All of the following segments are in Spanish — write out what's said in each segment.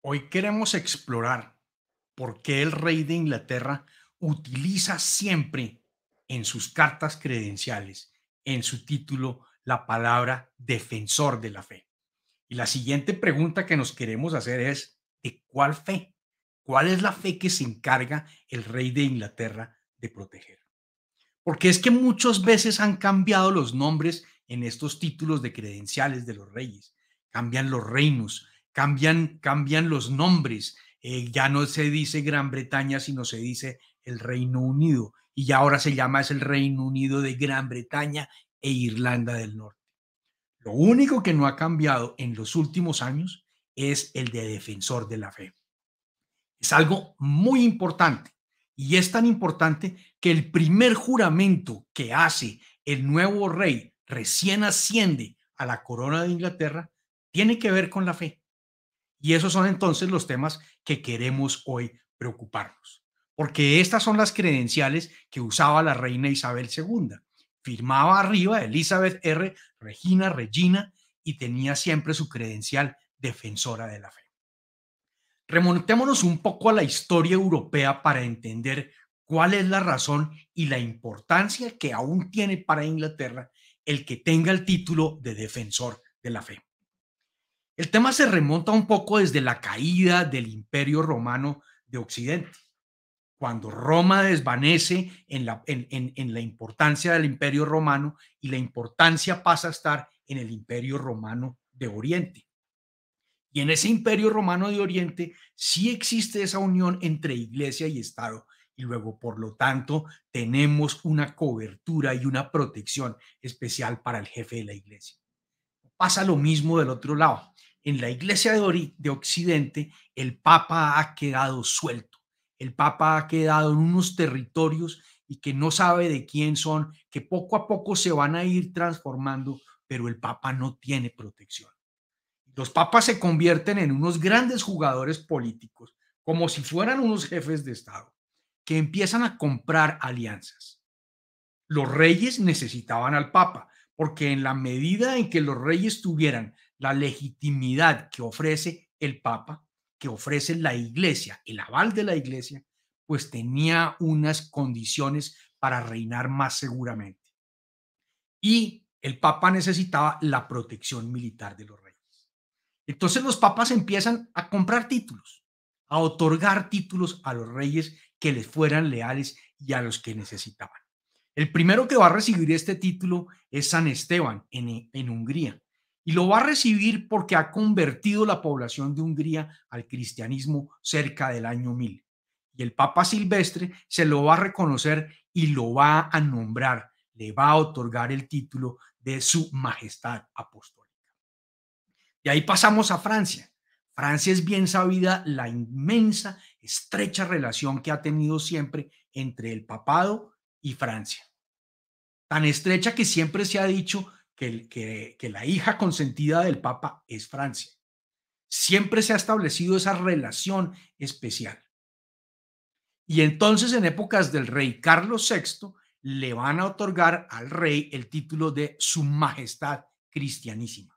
Hoy queremos explorar por qué el rey de Inglaterra utiliza siempre en sus cartas credenciales, en su título, la palabra defensor de la fe. Y la siguiente pregunta que nos queremos hacer es, ¿de cuál fe? ¿Cuál es la fe que se encarga el rey de Inglaterra de proteger? Porque es que muchas veces han cambiado los nombres en estos títulos de credenciales de los reyes, cambian los reinos, cambian, los nombres. Eh, ya no se dice Gran Bretaña, sino se dice el Reino Unido. Y ya ahora se llama es el Reino Unido de Gran Bretaña e Irlanda del Norte. Lo único que no ha cambiado en los últimos años es el de defensor de la fe. Es algo muy importante y es tan importante que el primer juramento que hace el nuevo rey recién asciende a la corona de Inglaterra tiene que ver con la fe. Y esos son entonces los temas que queremos hoy preocuparnos, porque estas son las credenciales que usaba la reina Isabel II. Firmaba arriba Elizabeth R, Regina, Regina, y tenía siempre su credencial defensora de la fe. Remontémonos un poco a la historia europea para entender cuál es la razón y la importancia que aún tiene para Inglaterra el que tenga el título de defensor de la fe. El tema se remonta un poco desde la caída del imperio romano de Occidente, cuando Roma desvanece en la, importancia del imperio romano y la importancia pasa a estar en el imperio romano de Oriente. Y en ese imperio romano de Oriente sí existe esa unión entre iglesia y Estado. Y luego, por lo tanto, tenemos una cobertura y una protección especial para el jefe de la iglesia. Pasa lo mismo del otro lado en la iglesia de, de Occidente el Papa ha quedado suelto, el Papa ha quedado en unos territorios y que no sabe de quién son, que poco a poco se van a ir transformando, pero el Papa no tiene protección. Los papas se convierten en unos grandes jugadores políticos, como si fueran unos jefes de Estado, que empiezan a comprar alianzas. Los reyes necesitaban al Papa, porque en la medida en que los reyes tuvieran la legitimidad que ofrece el Papa, que ofrece la Iglesia, el aval de la Iglesia, pues tenía unas condiciones para reinar más seguramente. Y el Papa necesitaba la protección militar de los reyes. Entonces los papas empiezan a comprar títulos, a otorgar títulos a los reyes que les fueran leales y a los que necesitaban. El primero que va a recibir este título es San Esteban en, en Hungría y lo va a recibir porque ha convertido la población de Hungría al cristianismo cerca del año 1000. Y el Papa Silvestre se lo va a reconocer y lo va a nombrar, le va a otorgar el título de su majestad apostólica. De ahí pasamos a Francia. Francia es bien sabida la inmensa, estrecha relación que ha tenido siempre entre el papado y Francia. Tan estrecha que siempre se ha dicho que, la hija consentida del Papa es Francia. Siempre se ha establecido esa relación especial. Y entonces en épocas del rey Carlos VI le van a otorgar al rey el título de Su Majestad Cristianísima.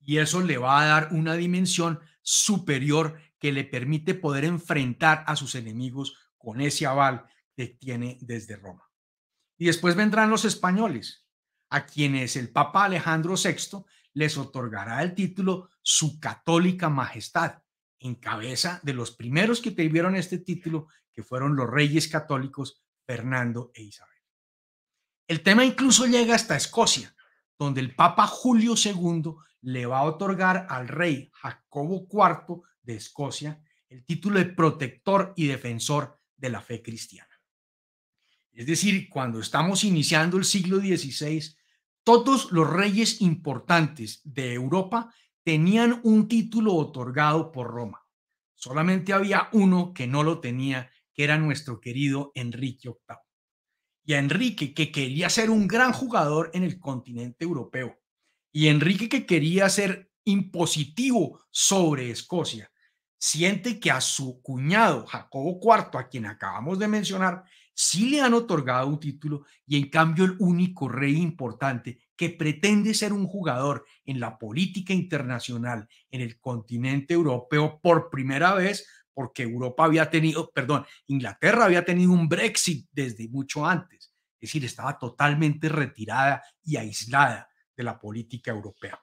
Y eso le va a dar una dimensión superior que le permite poder enfrentar a sus enemigos con ese aval que tiene desde Roma. Y después vendrán los españoles a quienes el Papa Alejandro VI les otorgará el título Su Católica Majestad, en cabeza de los primeros que tuvieron este título, que fueron los reyes católicos Fernando e Isabel. El tema incluso llega hasta Escocia, donde el Papa Julio II le va a otorgar al rey Jacobo IV de Escocia el título de protector y defensor de la fe cristiana. Es decir, cuando estamos iniciando el siglo XVI, todos los reyes importantes de Europa tenían un título otorgado por Roma. Solamente había uno que no lo tenía, que era nuestro querido Enrique VIII. Y a Enrique, que quería ser un gran jugador en el continente europeo, y Enrique, que quería ser impositivo sobre Escocia, siente que a su cuñado, Jacobo IV, a quien acabamos de mencionar, sí le han otorgado un título y en cambio el único rey importante que pretende ser un jugador en la política internacional en el continente europeo por primera vez, porque Europa había tenido, perdón, Inglaterra había tenido un Brexit desde mucho antes, es decir, estaba totalmente retirada y aislada de la política europea.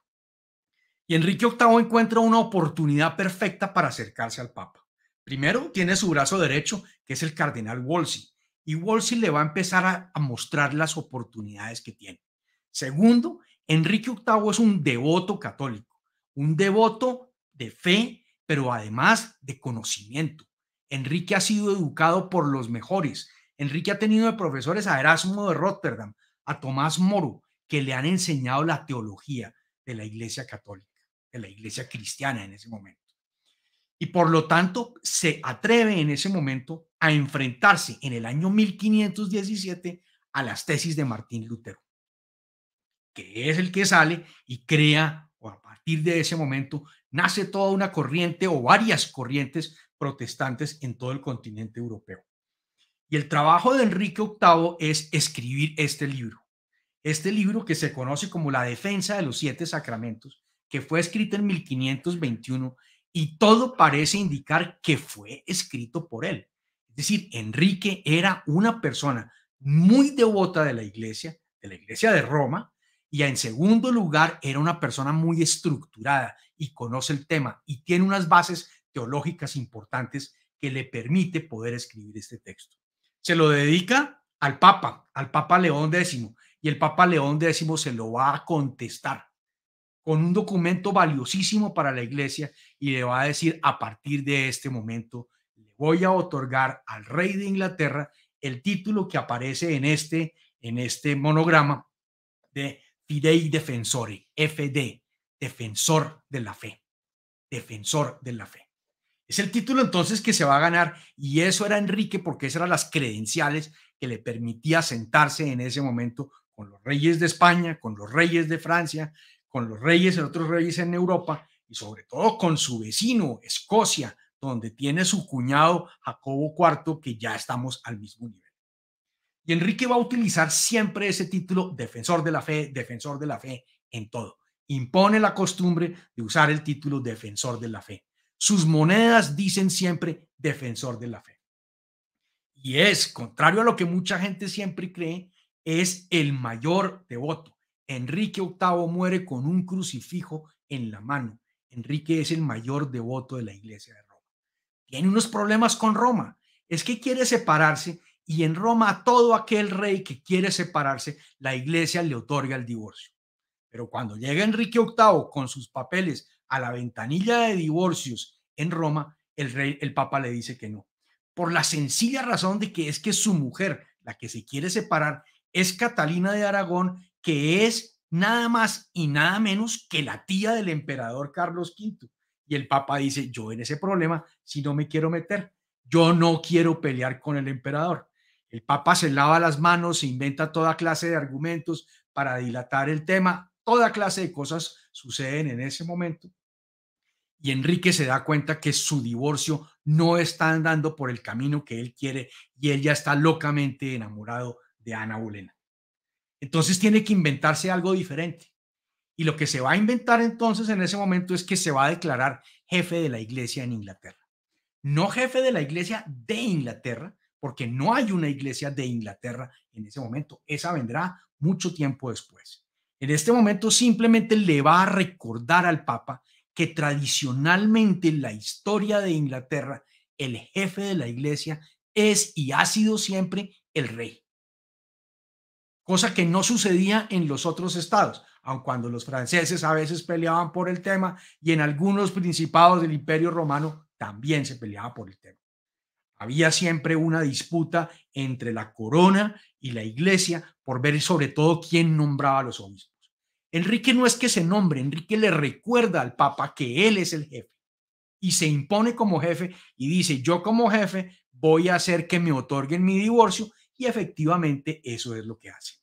Y Enrique VIII encuentra una oportunidad perfecta para acercarse al Papa. Primero, tiene su brazo derecho, que es el cardenal Wolsey, y Wolsey le va a empezar a, a mostrar las oportunidades que tiene. Segundo, Enrique VIII es un devoto católico, un devoto de fe, pero además de conocimiento. Enrique ha sido educado por los mejores. Enrique ha tenido de profesores a Erasmo de Rotterdam, a Tomás Moro, que le han enseñado la teología de la Iglesia Católica, de la Iglesia Cristiana en ese momento y por lo tanto se atreve en ese momento a enfrentarse en el año 1517 a las tesis de Martín Lutero, que es el que sale y crea, o a partir de ese momento, nace toda una corriente o varias corrientes protestantes en todo el continente europeo. Y el trabajo de Enrique VIII es escribir este libro, este libro que se conoce como La Defensa de los Siete Sacramentos, que fue escrito en 1521 y todo parece indicar que fue escrito por él. Es decir, Enrique era una persona muy devota de la iglesia, de la iglesia de Roma, y en segundo lugar era una persona muy estructurada y conoce el tema y tiene unas bases teológicas importantes que le permite poder escribir este texto. Se lo dedica al Papa, al Papa León X, y el Papa León X se lo va a contestar con un documento valiosísimo para la iglesia y le va a decir a partir de este momento le voy a otorgar al rey de Inglaterra el título que aparece en este en este monograma de Fidei Defensori, FD, defensor de la fe, defensor de la fe. Es el título entonces que se va a ganar y eso era Enrique porque esas eran las credenciales que le permitía sentarse en ese momento con los reyes de España, con los reyes de Francia, con los reyes, otros reyes en Europa y sobre todo con su vecino, Escocia, donde tiene su cuñado Jacobo IV, que ya estamos al mismo nivel. Y Enrique va a utilizar siempre ese título, defensor de la fe, defensor de la fe, en todo. Impone la costumbre de usar el título defensor de la fe. Sus monedas dicen siempre defensor de la fe. Y es, contrario a lo que mucha gente siempre cree, es el mayor devoto. Enrique VIII muere con un crucifijo en la mano Enrique es el mayor devoto de la iglesia de Roma. Tiene unos problemas con Roma. Es que quiere separarse y en Roma a todo aquel rey que quiere separarse, la iglesia le otorga el divorcio. Pero cuando llega Enrique VIII con sus papeles a la ventanilla de divorcios en Roma, el rey, el papa le dice que no. Por la sencilla razón de que es que su mujer, la que se quiere separar, es Catalina de Aragón, que es nada más y nada menos que la tía del emperador Carlos V. Y el Papa dice, yo en ese problema, si no me quiero meter, yo no quiero pelear con el emperador. El Papa se lava las manos, se inventa toda clase de argumentos para dilatar el tema, toda clase de cosas suceden en ese momento. Y Enrique se da cuenta que su divorcio no está andando por el camino que él quiere y él ya está locamente enamorado de Ana Bolena. Entonces tiene que inventarse algo diferente. Y lo que se va a inventar entonces en ese momento es que se va a declarar jefe de la iglesia en Inglaterra. No jefe de la iglesia de Inglaterra, porque no hay una iglesia de Inglaterra en ese momento. Esa vendrá mucho tiempo después. En este momento simplemente le va a recordar al Papa que tradicionalmente en la historia de Inglaterra el jefe de la iglesia es y ha sido siempre el rey cosa que no sucedía en los otros estados, aun cuando los franceses a veces peleaban por el tema y en algunos principados del Imperio Romano también se peleaba por el tema. Había siempre una disputa entre la corona y la iglesia por ver sobre todo quién nombraba a los obispos. Enrique no es que se nombre, Enrique le recuerda al Papa que él es el jefe y se impone como jefe y dice, yo como jefe voy a hacer que me otorguen mi divorcio y efectivamente eso es lo que hace.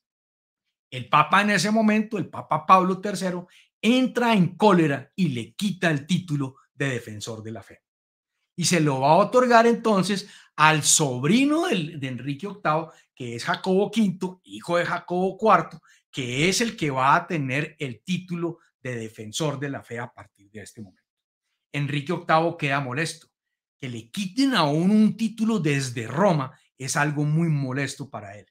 El Papa en ese momento, el Papa Pablo III, entra en cólera y le quita el título de defensor de la fe. Y se lo va a otorgar entonces al sobrino de Enrique VIII, que es Jacobo V, hijo de Jacobo IV, que es el que va a tener el título de defensor de la fe a partir de este momento. Enrique VIII queda molesto, que le quiten aún un título desde Roma es algo muy molesto para él.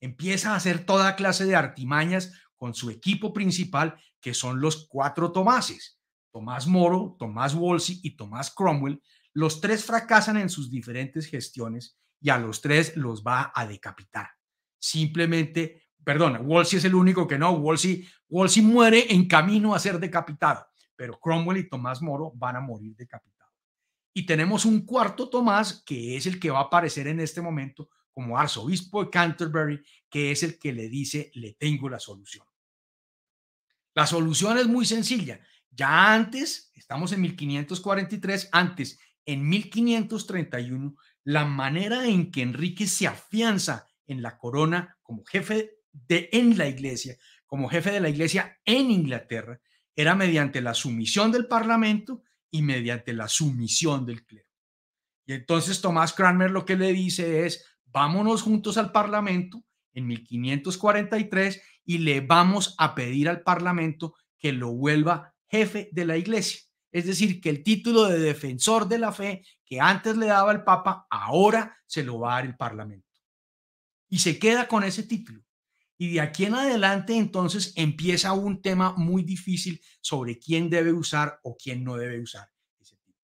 Empieza a hacer toda clase de artimañas con su equipo principal, que son los cuatro Tomases, Tomás Moro, Tomás Wolsey y Tomás Cromwell. Los tres fracasan en sus diferentes gestiones y a los tres los va a decapitar. Simplemente, perdona, Wolsey es el único que no, Wolsey, Wolsey muere en camino a ser decapitado, pero Cromwell y Tomás Moro van a morir decapitados. Y tenemos un cuarto Tomás, que es el que va a aparecer en este momento como arzobispo de Canterbury, que es el que le dice, le tengo la solución. La solución es muy sencilla. Ya antes, estamos en 1543, antes, en 1531, la manera en que Enrique se afianza en la corona como jefe de en la iglesia, como jefe de la iglesia en Inglaterra, era mediante la sumisión del parlamento y mediante la sumisión del clero. Y entonces Tomás Cranmer lo que le dice es, vámonos juntos al Parlamento en 1543 y le vamos a pedir al Parlamento que lo vuelva jefe de la Iglesia. Es decir, que el título de defensor de la fe que antes le daba el Papa, ahora se lo va a dar el Parlamento. Y se queda con ese título. Y de aquí en adelante entonces empieza un tema muy difícil sobre quién debe usar o quién no debe usar ese título.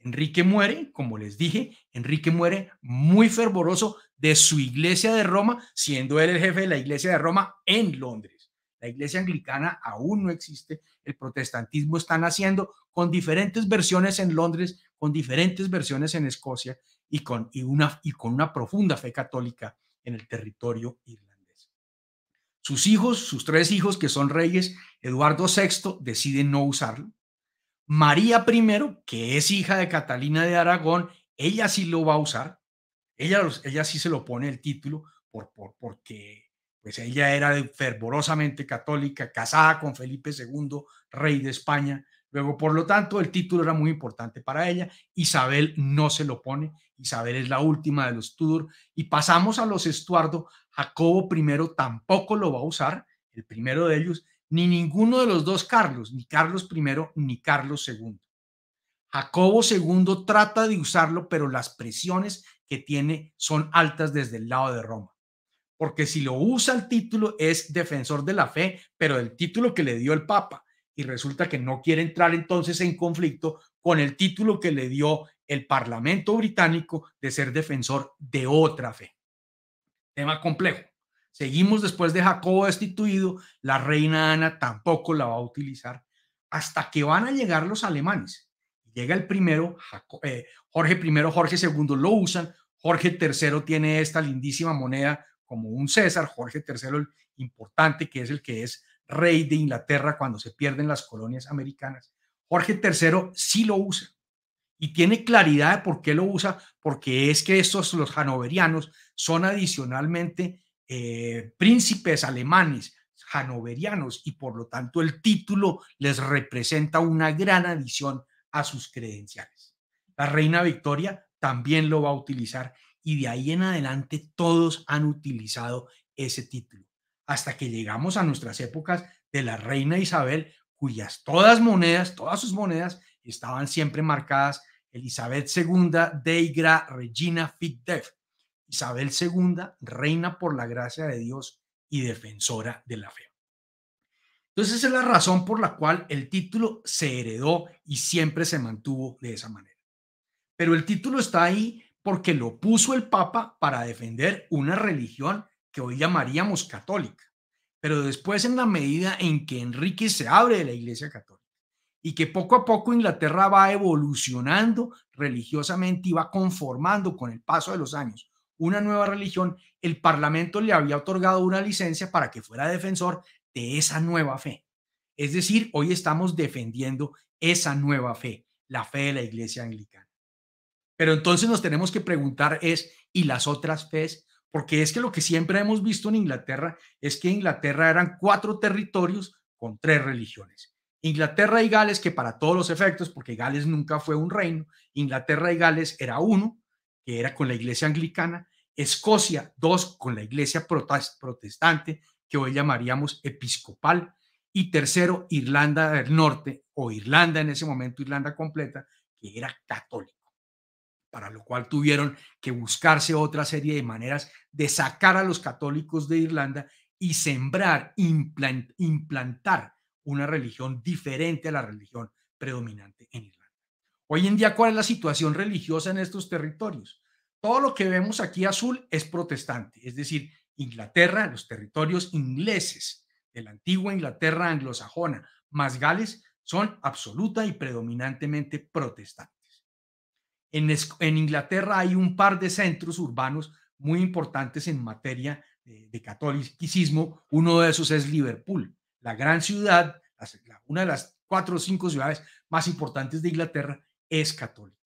Enrique muere, como les dije, Enrique muere muy fervoroso de su iglesia de Roma, siendo él el jefe de la iglesia de Roma en Londres. La iglesia anglicana aún no existe, el protestantismo está naciendo con diferentes versiones en Londres, con diferentes versiones en Escocia y con, una, y con una profunda fe católica en el territorio irlandés. Sus hijos, sus tres hijos que son reyes, Eduardo VI decide no usarlo. María I, que es hija de Catalina de Aragón, ella sí lo va a usar. Ella, ella sí se lo pone el título por, por, porque pues ella era fervorosamente católica, casada con Felipe II, rey de España, Luego, por lo tanto, el título era muy importante para ella. Isabel no se lo pone. Isabel es la última de los Tudor. Y pasamos a los Estuardo. Jacobo I tampoco lo va a usar, el primero de ellos, ni ninguno de los dos Carlos, ni Carlos I ni Carlos II. Jacobo II trata de usarlo, pero las presiones que tiene son altas desde el lado de Roma. Porque si lo usa el título es defensor de la fe, pero el título que le dio el Papa y resulta que no quiere entrar entonces en conflicto con el título que le dio el Parlamento británico de ser defensor de otra fe. Tema complejo. Seguimos después de Jacobo destituido, la reina Ana tampoco la va a utilizar hasta que van a llegar los alemanes. Llega el primero, eh, Jorge I, Jorge II lo usan, Jorge III tiene esta lindísima moneda como un César, Jorge III el importante que es el que es rey de Inglaterra cuando se pierden las colonias americanas. Jorge III sí lo usa y tiene claridad de por qué lo usa, porque es que estos, los hanoverianos, son adicionalmente eh, príncipes alemanes, hanoverianos, y por lo tanto el título les representa una gran adición a sus credenciales. La reina Victoria también lo va a utilizar y de ahí en adelante todos han utilizado ese título hasta que llegamos a nuestras épocas de la reina Isabel, cuyas todas monedas, todas sus monedas estaban siempre marcadas Elizabeth II Deigra Regina Fitdef, Isabel II, reina por la gracia de Dios y defensora de la fe. Entonces esa es la razón por la cual el título se heredó y siempre se mantuvo de esa manera. Pero el título está ahí porque lo puso el Papa para defender una religión que hoy llamaríamos católica, pero después en la medida en que Enrique se abre de la Iglesia católica y que poco a poco Inglaterra va evolucionando religiosamente y va conformando con el paso de los años una nueva religión, el Parlamento le había otorgado una licencia para que fuera defensor de esa nueva fe. Es decir, hoy estamos defendiendo esa nueva fe, la fe de la Iglesia Anglicana. Pero entonces nos tenemos que preguntar es, ¿y las otras fes? porque es que lo que siempre hemos visto en Inglaterra es que Inglaterra eran cuatro territorios con tres religiones. Inglaterra y Gales, que para todos los efectos, porque Gales nunca fue un reino, Inglaterra y Gales era uno, que era con la iglesia anglicana, Escocia, dos, con la iglesia protestante, que hoy llamaríamos episcopal, y tercero, Irlanda del Norte, o Irlanda en ese momento, Irlanda completa, que era católica para lo cual tuvieron que buscarse otra serie de maneras de sacar a los católicos de Irlanda y sembrar, implantar una religión diferente a la religión predominante en Irlanda. Hoy en día, ¿cuál es la situación religiosa en estos territorios? Todo lo que vemos aquí azul es protestante, es decir, Inglaterra, los territorios ingleses de la antigua Inglaterra anglosajona, más Gales, son absoluta y predominantemente protestantes. En, Inglaterra hay un par de centros urbanos muy importantes en materia de, catolicismo. Uno de esos es Liverpool, la gran ciudad, una de las cuatro o cinco ciudades más importantes de Inglaterra es católica.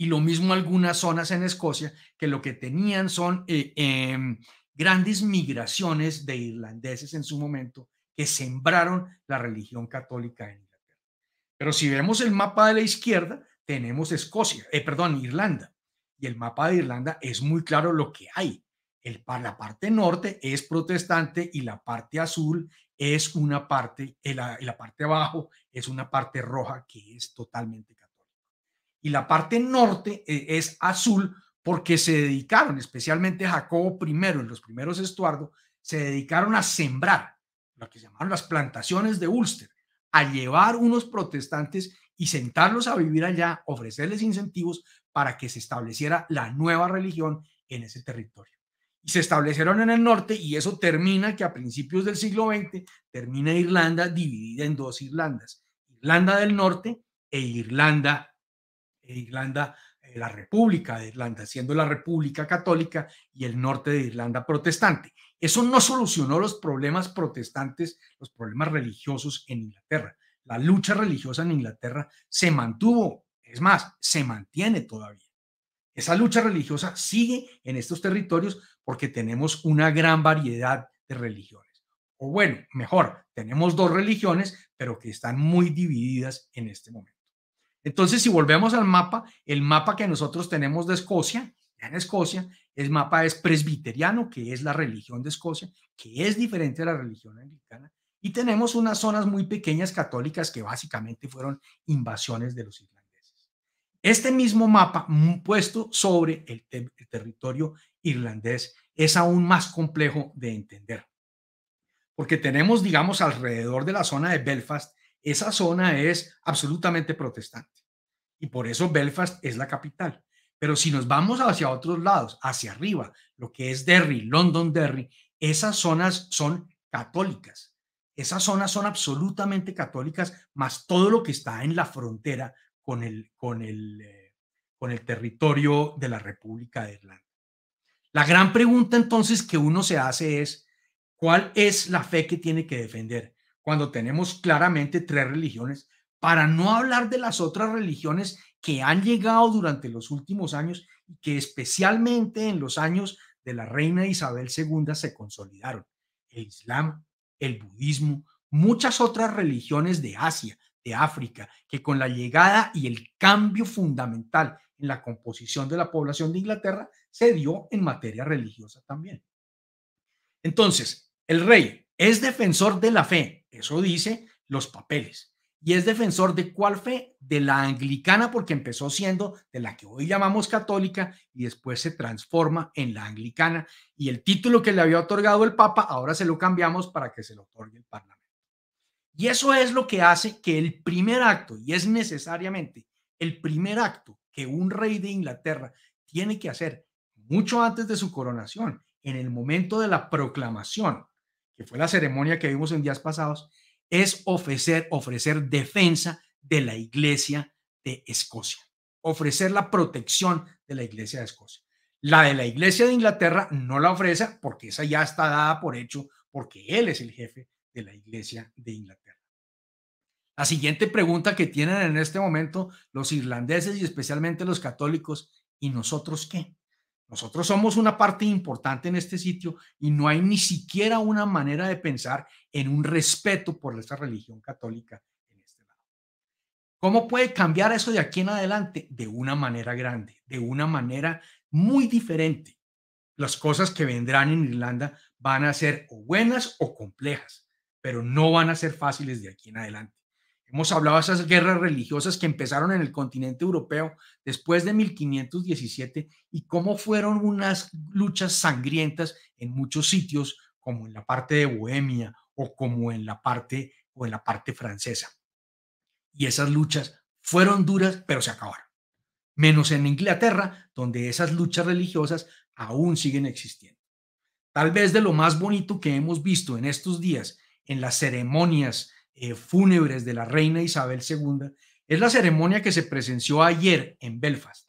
Y lo mismo algunas zonas en Escocia, que lo que tenían son eh, em, grandes migraciones de irlandeses en su momento que sembraron la religión católica en Inglaterra. Pero si vemos el mapa de la izquierda, tenemos Escocia, eh, perdón, Irlanda. Y el mapa de Irlanda es muy claro lo que hay. El, la parte norte es protestante y la parte azul es una parte, eh, la, la parte abajo es una parte roja que es totalmente católica. Y la parte norte eh, es azul porque se dedicaron, especialmente Jacobo I, en los primeros Estuardo, se dedicaron a sembrar lo que se llamaron las plantaciones de Ulster, a llevar unos protestantes y sentarlos a vivir allá, ofrecerles incentivos para que se estableciera la nueva religión en ese territorio. Y se establecieron en el norte y eso termina que a principios del siglo XX termina Irlanda dividida en dos Irlandas, Irlanda del Norte e Irlanda, e Irlanda eh, la República de Irlanda, siendo la República Católica y el norte de Irlanda protestante. Eso no solucionó los problemas protestantes, los problemas religiosos en Inglaterra la lucha religiosa en Inglaterra se mantuvo, es más, se mantiene todavía. Esa lucha religiosa sigue en estos territorios porque tenemos una gran variedad de religiones. O bueno, mejor, tenemos dos religiones, pero que están muy divididas en este momento. Entonces, si volvemos al mapa, el mapa que nosotros tenemos de Escocia, en Escocia, el mapa es presbiteriano, que es la religión de Escocia, que es diferente a la religión anglicana, y tenemos unas zonas muy pequeñas católicas que básicamente fueron invasiones de los irlandeses. Este mismo mapa mm, puesto sobre el, territorio irlandés es aún más complejo de entender. Porque tenemos, digamos, alrededor de la zona de Belfast, esa zona es absolutamente protestante. Y por eso Belfast es la capital. Pero si nos vamos hacia otros lados, hacia arriba, lo que es Derry, London Derry, esas zonas son católicas. Esas zonas son absolutamente católicas, más todo lo que está en la frontera con el, con el, eh, con el territorio de la República de Irlanda. La gran pregunta entonces que uno se hace es, ¿cuál es la fe que tiene que defender? Cuando tenemos claramente tres religiones, para no hablar de las otras religiones que han llegado durante los últimos años y que especialmente en los años de la reina Isabel II se consolidaron. El Islam, el budismo, muchas otras religiones de Asia, de África, que con la llegada y el cambio fundamental en la composición de la población de Inglaterra se dio en materia religiosa también. Entonces, el rey es defensor de la fe, eso dice los papeles, y es defensor de cuál fe? De la anglicana, porque empezó siendo de la que hoy llamamos católica y después se transforma en la anglicana. Y el título que le había otorgado el Papa, ahora se lo cambiamos para que se lo otorgue el Parlamento. Y eso es lo que hace que el primer acto, y es necesariamente el primer acto que un rey de Inglaterra tiene que hacer mucho antes de su coronación, en el momento de la proclamación, que fue la ceremonia que vimos en días pasados, es ofrecer, ofrecer defensa de la Iglesia de Escocia, ofrecer la protección de la Iglesia de Escocia. La de la Iglesia de Inglaterra no la ofrece porque esa ya está dada por hecho, porque él es el jefe de la Iglesia de Inglaterra. La siguiente pregunta que tienen en este momento los irlandeses y especialmente los católicos, ¿y nosotros qué? Nosotros somos una parte importante en este sitio y no hay ni siquiera una manera de pensar en un respeto por nuestra religión católica en este lado. ¿Cómo puede cambiar eso de aquí en adelante? De una manera grande, de una manera muy diferente. Las cosas que vendrán en Irlanda van a ser o buenas o complejas, pero no van a ser fáciles de aquí en adelante. Hemos hablado de esas guerras religiosas que empezaron en el continente europeo después de 1517 y cómo fueron unas luchas sangrientas en muchos sitios, como en la parte de Bohemia o como en la parte o en la parte francesa. Y esas luchas fueron duras, pero se acabaron. Menos en Inglaterra, donde esas luchas religiosas aún siguen existiendo. Tal vez de lo más bonito que hemos visto en estos días en las ceremonias eh, fúnebres de la reina Isabel II es la ceremonia que se presenció ayer en Belfast.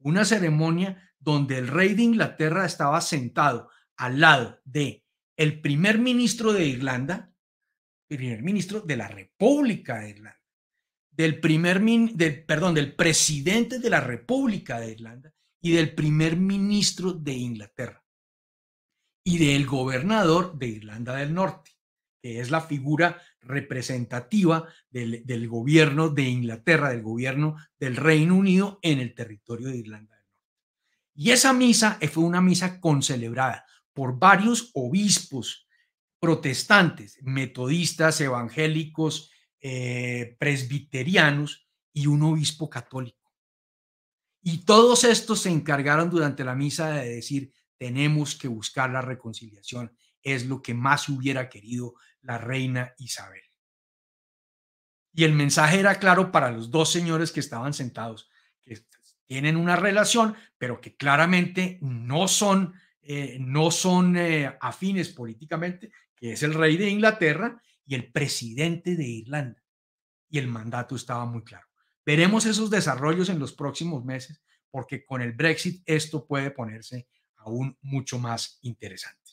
Una ceremonia donde el rey de Inglaterra estaba sentado al lado de el primer ministro de Irlanda, primer ministro de la República de Irlanda, del primer min, del, perdón, del presidente de la República de Irlanda y del primer ministro de Inglaterra y del gobernador de Irlanda del Norte que es la figura representativa del, gobierno de Inglaterra, del gobierno del Reino Unido en el territorio de Irlanda del Norte. Y esa misa fue una misa concelebrada por varios obispos protestantes, metodistas, evangélicos, eh, presbiterianos y un obispo católico. Y todos estos se encargaron durante la misa de decir, tenemos que buscar la reconciliación, es lo que más hubiera querido la reina Isabel. Y el mensaje era claro para los dos señores que estaban sentados, que tienen una relación, pero que claramente no son, eh, no son eh, afines políticamente, que es el rey de Inglaterra y el presidente de Irlanda. Y el mandato estaba muy claro. Veremos esos desarrollos en los próximos meses, porque con el Brexit esto puede ponerse aún mucho más interesante.